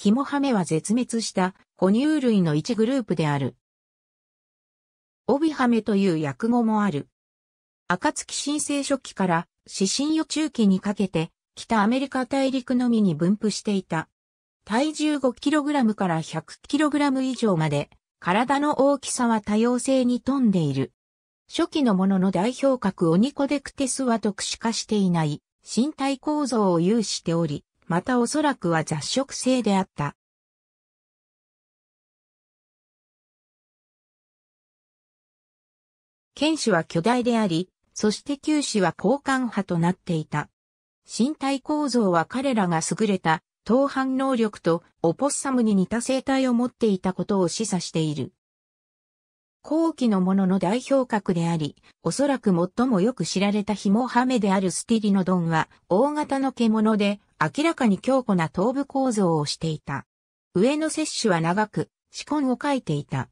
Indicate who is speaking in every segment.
Speaker 1: ヒモハメは絶滅した哺乳類の一グループである。
Speaker 2: オビハメという訳語もある。暁新生初期から指針予中期にかけて北アメリカ大陸のみに分布していた。体重 5kg から 100kg 以上まで体の大きさは多様性に富んでいる。初期のものの代表格オニコデクテスは
Speaker 1: 特殊化していない身体構造を有しており、またおそらくは雑食性であった。剣士は巨大であり、そして九士は交
Speaker 2: 換派となっていた。身体構造は彼らが優れた、投反能力とオポッサムに似た生態を持っていたことを示唆している。後期のものの代表格であり、おそらく最もよく知られたヒモハメであるスティリノドンは、大型の獣で、明らかに強固な頭部構造をしていた。上の摂取は長く、歯根を描いていた。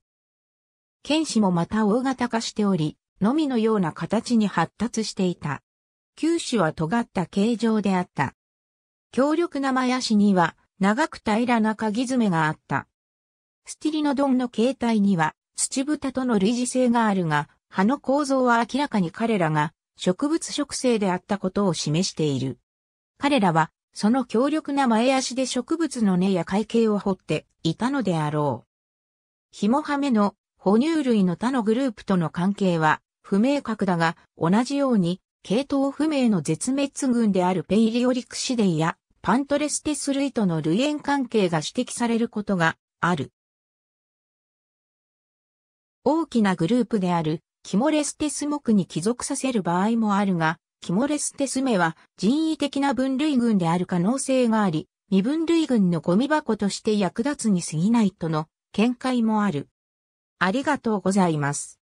Speaker 2: 剣士もまた大型化しており、のみのような形に発達していた。九種は尖った形状であった。強力な前足には、長く平らな鍵爪があった。スティリノドンの形態には、土豚との類似性があるが、葉の構造は明らかに彼らが植物植生であったことを示している。彼らは、その強力な前足で植物の根や海景を掘っていたのであろう。ヒモハメの哺乳類の他のグループとの関係は不明確だが、同じように、系統不明の絶滅群であるペイリオリクシデイやパントレステス類との類縁関係が指摘されることがある。大きなグループであるキモレステス目に帰属させる場合もあるが、キモレステス目は人為的な分類群である可能性があり、未分類群の
Speaker 1: ゴミ箱として役立つに過ぎないとの見解もある。ありがとうございます。